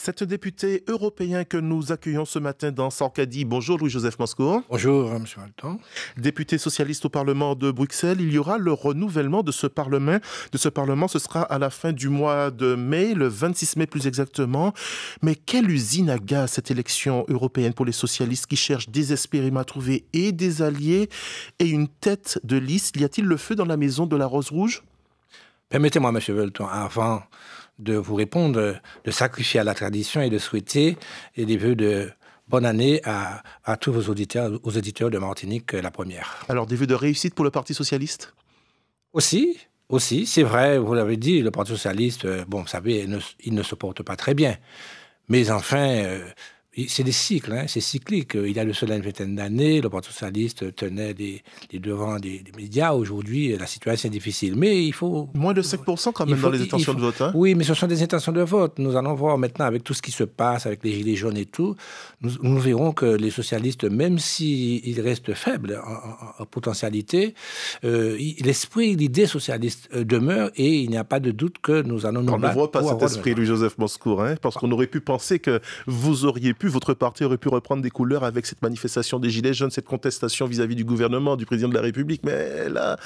Cet député européen que nous accueillons ce matin dans Sarcadie, bonjour Louis-Joseph Moscou. Bonjour euh, Monsieur Alton. Député socialiste au Parlement de Bruxelles, il y aura le renouvellement de ce Parlement. De ce Parlement, ce sera à la fin du mois de mai, le 26 mai plus exactement. Mais quelle usine à gaz cette élection européenne pour les socialistes qui cherchent désespérément à trouver et des alliés et une tête de liste Y a-t-il le feu dans la maison de la Rose Rouge Permettez-moi, M. Velton, avant de vous répondre, de sacrifier à la tradition et de souhaiter et des vœux de bonne année à, tous vos auditeurs, aux auditeurs de Martinique euh, la première. Alors des vœux de réussite pour le Parti socialiste Aussi, aussi, c'est vrai, vous l'avez dit, le Parti socialiste, euh, bon, vous savez, il ne, se porte pas très bien. Mais enfin, euh, c'est des cycles, hein, c'est cyclique. Il y a le soleil une vingtaine d'années, le Parti socialiste tenait les, les devants des, médias. Aujourd'hui, la situation est difficile. Mais il faut. Moins de 5% quand même dans les intentions de vote. Hein. Oui, mais ce sont des intentions de vote. Nous allons voir maintenant, avec tout ce qui se passe, avec les gilets jaunes et tout, nous, verrons que les socialistes, même s'ils restent faibles en, en, potentialité, euh, l'esprit, l'idée socialiste euh, demeure et il n'y a pas de doute que nous allons nous On ne voit pas cet esprit, Louis-Joseph Moscour, hein, parce ah. qu'on aurait pu penser que vous auriez pu votre parti aurait pu reprendre des couleurs avec cette manifestation des Gilets jaunes, cette contestation vis-à-vis du gouvernement, du président de la République. Mais là,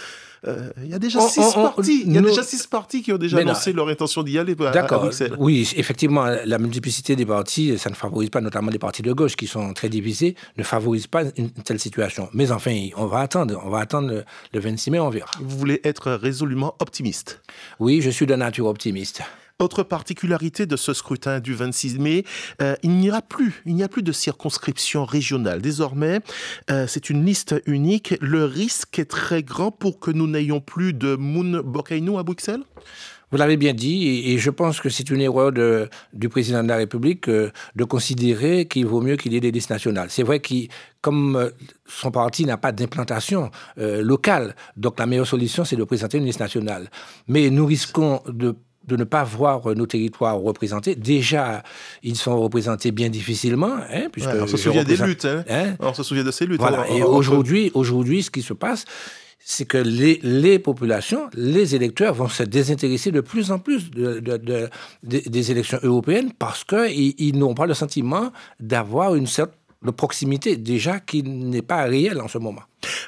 euh, il y a déjà six partis. Il y a déjà six partis qui ont déjà annoncé leur intention d'y aller. D'accord. Oui, effectivement, la multiplicité des partis, ça ne favorise pas, notamment les partis de gauche qui sont très divisés, ne favorise pas une telle situation. Mais enfin, on va attendre. On va attendre le, le 26 mai, on verra. Vous voulez être résolument optimiste Oui, je suis de nature optimiste. Autre particularité de ce scrutin du 26 mai, euh, il n'y aura plus, il n'y a plus de circonscription régionale. Désormais, euh, c'est une liste unique. Le risque est très grand pour que nous n'ayons plus de Moon Bokainou à Bruxelles vous l'avez bien dit, et je pense que c'est une erreur du président de la République euh, de considérer qu'il vaut mieux qu'il y ait des listes nationales. C'est vrai que, comme son parti n'a pas d'implantation locale, donc la meilleure solution, c'est de présenter une liste nationale. Mais nous risquons de de ne pas voir euh, nos territoires représentés. Déjà, ils sont représentés bien difficilement. Hein, puisque on se souvient des luttes. Hein. Hein on se souvient de ces luttes. et aujourd'hui, ce qui se passe, c'est que les, populations, les électeurs vont se désintéresser de plus en plus des élections européennes parce qu'ils ils, n'ont pas le sentiment d'avoir une certaine de proximité, déjà qui n'est pas réel en ce moment.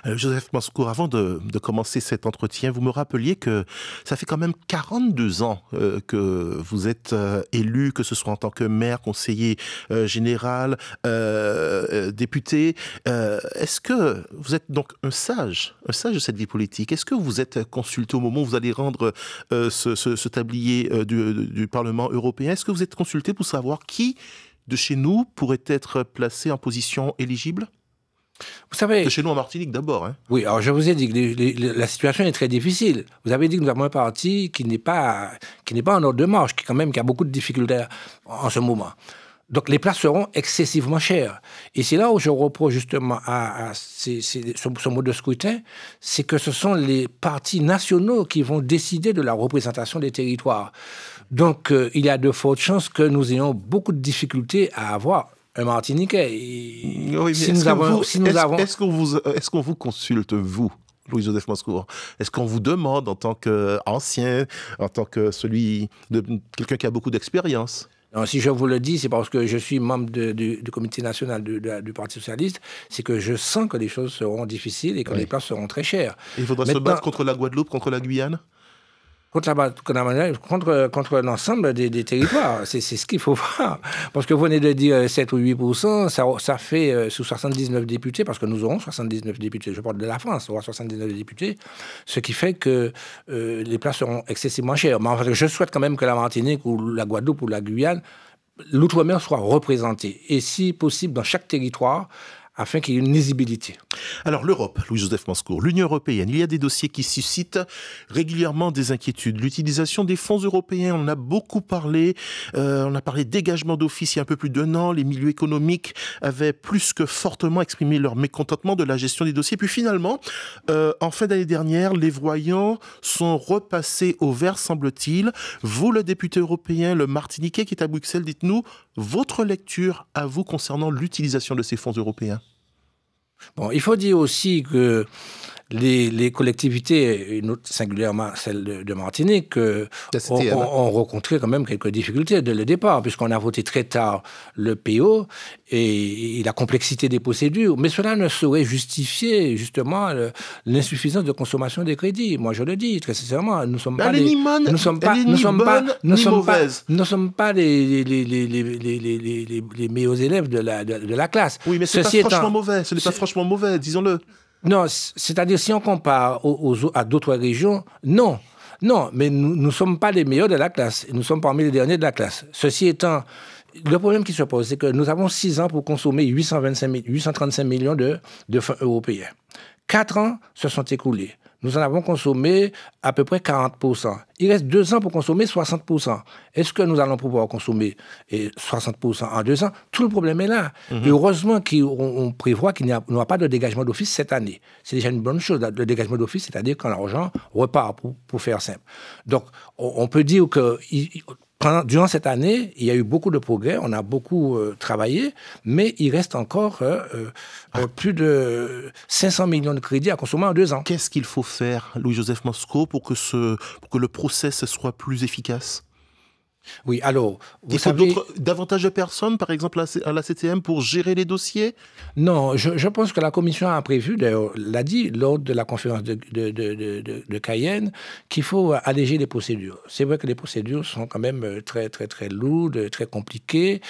Euh, Joseph Mansour, avant de, commencer cet entretien, vous me rappeliez que ça fait quand même 42 ans euh, que vous êtes euh, élu, que ce soit en tant que maire, conseiller général, député. Est-ce que vous êtes donc un sage, un sage de cette vie politique Est-ce que vous êtes consulté au moment où vous allez rendre ce, tablier du, du Parlement européen Est-ce que vous êtes consulté pour savoir qui de chez nous pourraient être placés en position éligible vous savez. De chez nous en Martinique d'abord. Hein. Oui, alors je vous ai dit que la situation est très difficile. Vous avez dit que nous avons un parti qui n'est pas, qui pas en ordre de marche, qui quand même qui a beaucoup de difficultés en ce moment. Donc les places seront excessivement chères. Et c'est là où je reproche justement à, ce, mot de scrutin, c'est que ce sont les partis nationaux qui vont décider de la représentation des territoires. Donc, euh, il y a de fortes chances que nous ayons beaucoup de difficultés à avoir un Martiniquais. si nous avons, est ce euh, qu'on vous, consulte vous? Louis-Joseph Moscourt, est-ce qu'on vous demande en tant qu'ancien, en tant que celui de quelqu'un qui a beaucoup d'expérience si je vous le dis, c'est parce que je suis membre du, comité national du Parti socialiste, c'est que je sens que les choses seront difficiles et que les places seront très chères. il faudra se battre contre la Guadeloupe, contre la Guyane contre l'ensemble des, territoires. C'est ce qu'il faut voir. Parce que vous venez de dire 7 euh, ou 8 ça, fait euh, sous 79 députés, parce que nous aurons 79 députés. Je parle de la France, on aura 79 députés, ce qui fait que euh, les places seront excessivement chères. Mais en fait, je souhaite quand même que la Martinique ou la Guadeloupe ou la Guyane l'outre-mer soit représenté. Et si possible, dans chaque territoire, afin qu'il y ait une lisibilité. Alors l'Europe, Louis-Joseph Manscourt, l'Union européenne, il y a des dossiers qui suscitent régulièrement des inquiétudes. L'utilisation des fonds européens, on en a beaucoup parlé, euh, on a parlé dégagement d'office il y a un peu plus d'un an, les milieux économiques avaient plus que fortement exprimé leur mécontentement de la gestion des dossiers. Puis finalement, euh, en fin d'année dernière, les voyants sont repassés au vert, semble-t-il. Vous, le député européen, le Martiniquais qui est à Bruxelles, dites-nous votre lecture à vous concernant l'utilisation de ces fonds européens. Bon, il faut dire aussi que les, les collectivités, autre singulièrement celle de, Martinique, euh, ont, rencontré quand même quelques difficultés dès le départ, puisqu'on a voté très tard le PO et, la complexité des procédures. Mais cela ne saurait justifier justement l'insuffisance de consommation des crédits. Moi, je le dis très sincèrement, nous sommes ben, pas nous sommes pas, nous sommes pas, nous sommes pas, sommes pas les, les, meilleurs élèves de la, de, la classe. Oui, mais c'est franchement mauvais. Ce n'est pas franchement mauvais, disons-le. Non, c'est-à-dire si on compare aux, à d'autres régions, non. Non, mais nous ne sommes pas les meilleurs de la classe. Nous sommes parmi les derniers de la classe. Ceci étant, le problème qui se pose, c'est que nous avons six ans pour consommer 825 835 millions de, de fonds européens. Quatre ans se sont écoulés. Nous en avons consommé à peu près 40%. Il reste deux ans pour consommer 60%. Est-ce que nous allons pouvoir consommer 60% en deux ans Tout le problème est là. Mm-hmm. Heureusement qu'on prévoit qu'il n'y aura pas de dégagement d'office cette année. C'est déjà une bonne chose, le dégagement d'office, c'est-à-dire quand l'argent repart, pour, faire simple. Donc, on, peut dire que durant cette année, il y a eu beaucoup de progrès, on a beaucoup euh, travaillé, mais il reste encore euh, euh, ah. plus de 500 millions de crédits à consommer en deux ans. Qu'est-ce qu'il faut faire, Louis-Joseph Moscou, pour que, ce, pour que le process soit plus efficace oui, alors, vous Il savez... davantage de personnes, par exemple, à la CTM pour gérer les dossiers Non, je, pense que la commission a prévu, d'ailleurs, l'a dit lors de la conférence de, Cayenne, qu'il faut alléger les procédures. C'est vrai que les procédures sont quand même euh, très, très, très lourdes, très compliquées.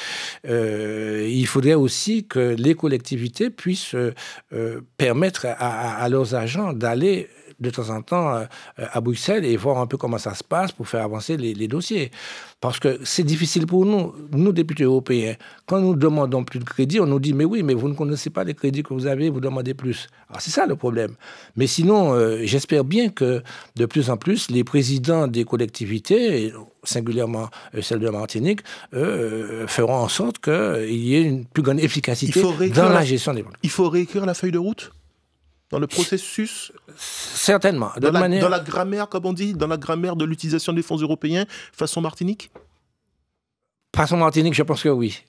Euh, il faudrait aussi que les collectivités puissent euh, permettre à leurs agents d'aller de temps en temps euh, euh, à Bruxelles et voir un peu comment ça se passe pour faire avancer les, dossiers. Parce que c'est difficile pour nous, nous députés européens. Quand nous demandons plus de crédits, on nous dit mais oui, mais vous ne connaissez pas les crédits que vous avez, vous demandez plus. Alors ah, c'est ça le problème. Mais sinon, euh, j'espère bien que de plus en plus, les présidents des collectivités, singulièrement celle de Martinique, feront en sorte qu'il y ait une plus grande efficacité dans la, la gestion des banques. Il faut réécrire la feuille de route dans le processus Certainement. la, dans la grammaire, comme on dit, dans la grammaire de l'utilisation des fonds européens façon Martinique Façon Martinique, je pense que oui.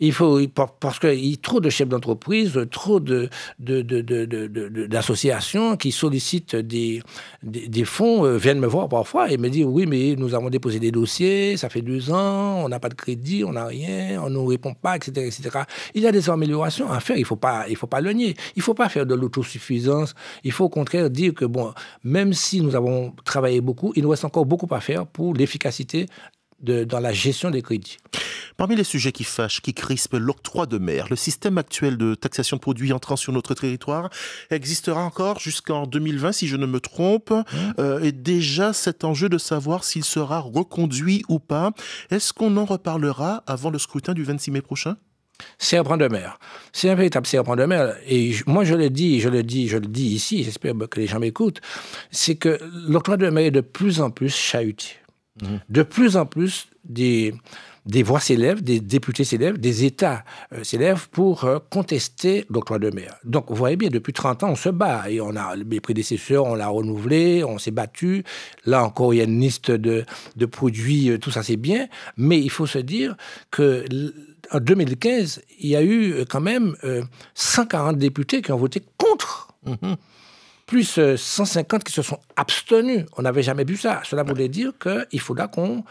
Il faut, parce qu'il y a trop de chefs d'entreprise, trop d'associations de, de, qui sollicitent des, des, fonds, euh, viennent me voir parfois et me disent Oui, mais nous avons déposé des dossiers, ça fait deux ans, on n'a pas de crédit, on n'a rien, on ne nous répond pas, etc., Il y a des améliorations à faire, il ne faut, pas, il faut pas le nier. Il ne faut pas faire de l'autosuffisance. Il faut au contraire dire que, bon, même si nous avons travaillé beaucoup, il nous reste encore beaucoup à faire pour l'efficacité dans la gestion des crédits. Parmi les sujets qui fâchent, qui crispent l'octroi de mer, le système actuel de taxation de produits entrant sur notre territoire existera encore jusqu'en 2020, si je ne me trompe. Mmh. Euh, et déjà cet enjeu de savoir s'il sera reconduit ou pas, est-ce qu'on en reparlera avant le scrutin du 26 mai prochain C'est brin de mer. C'est un véritable serpent de mer. Et moi, je le dis, je le dis, je le dis ici, j'espère que les gens m'écoutent, c'est que l'octroi de mer est de plus en plus chahuté. Mhm. De plus en plus, des, voix s'élèvent, des députés s'élèvent, des États euh, s'élèvent pour contester euh, contester l'octroi de mer. Donc, vous voyez bien, depuis 30 ans, on se bat. Et on a, mes prédécesseurs, on l'a renouvelé, on s'est battu. Là encore, il y a une liste de, produits, euh, tout ça c'est bien. Mais il faut se dire que en 2015, il y a eu quand même 140 députés qui ont voté contre. Mhm plus 150 euh, qui se sont abstenus. On n'avait jamais vu ça. Cela voulait dire qu'il faudra qu'on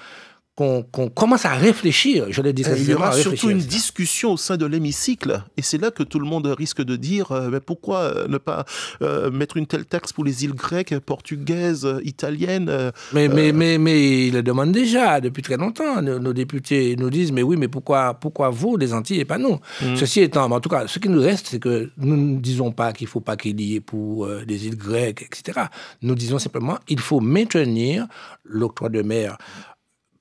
qu'on commence à réfléchir, je le dis Il y aura surtout une discussion au sein de l'hémicycle, et c'est là que tout le monde risque de dire euh, mais pourquoi euh, ne pas euh, mettre une telle taxe pour les îles grecques, portugaises, italiennes mais, mais, mais, mais ils le demandent déjà depuis très longtemps. Nos, députés nous disent mais oui, mais pourquoi, pourquoi vous, les Antilles, et pas nous mm. Ceci étant, en tout cas, ce qui nous reste, c'est que nous ne disons pas qu'il ne faut pas qu'il y ait pour les îles grecques, etc. Nous disons simplement il faut maintenir l'octroi de mer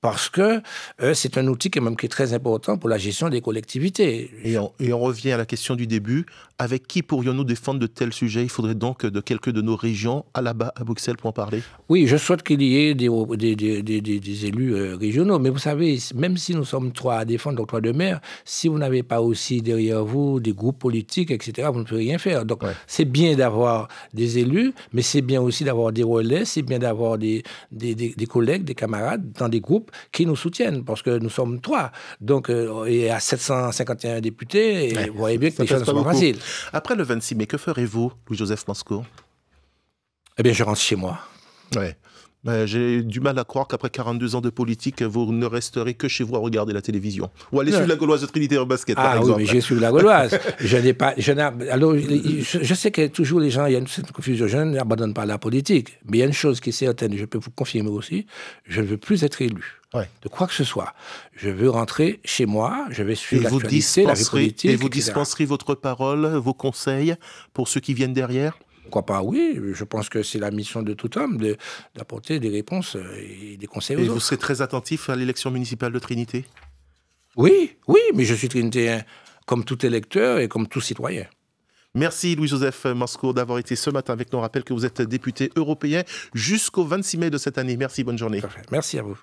parce que euh, c'est un outil qui, même, qui est très important pour la gestion des collectivités. Et on, revient à la question du début. Avec qui pourrions-nous défendre de tels sujets Il faudrait donc de quelques de nos régions à là-bas, à Bruxelles, pour en parler. Oui, je souhaite qu'il y ait des, des, élus euh, régionaux. Mais vous savez, même si nous sommes trois à défendre, donc trois de maire, si vous n'avez pas aussi derrière vous des groupes politiques, etc., vous ne pouvez rien faire. Donc c'est bien d'avoir des élus, mais c'est bien aussi d'avoir des relais, c'est bien d'avoir des, des collègues, des camarades dans des groupes qui nous soutiennent, parce que nous sommes trois. Donc, il y a 751 députés, et vous voyez bien que les choses sont faciles. Après le 26 mai, que ferez-vous, Louis-Joseph Manscourt Eh bien, je rentre chez moi. Ouais. Ben, j'ai du mal à croire qu'après 42 ans de politique, vous ne resterez que chez vous à regarder la télévision. Ou aller suivre la Gauloise de Trinité en basket, ah, par exemple. Ah oui, mais j'ai suivi la Gauloise. je n'ai pas... Je, alors, je, sais que toujours les gens, il y a une certaine confusion. Je n'abandonne pas la politique. Mais il y a une chose qui est certaine, je peux vous confirmer aussi, je ne veux plus être élu. de quoi que ce soit. Je veux rentrer chez moi, je vais suivre la politique, Et vous dispenserez votre parole, vos conseils pour ceux qui viennent derrière pourquoi pas Oui, je pense que c'est la mission de tout homme d'apporter des réponses euh, et des conseils et vous serez très attentif à l'élection municipale de Trinité Oui, oui, mais je suis trinitéen comme tout électeur et comme tout citoyen. Merci Louis-Joseph Mosco d'avoir été ce matin avec nous. On rappelle que vous êtes député européen jusqu'au 26 mai de cette année. Merci, bonne journée. Merci à vous.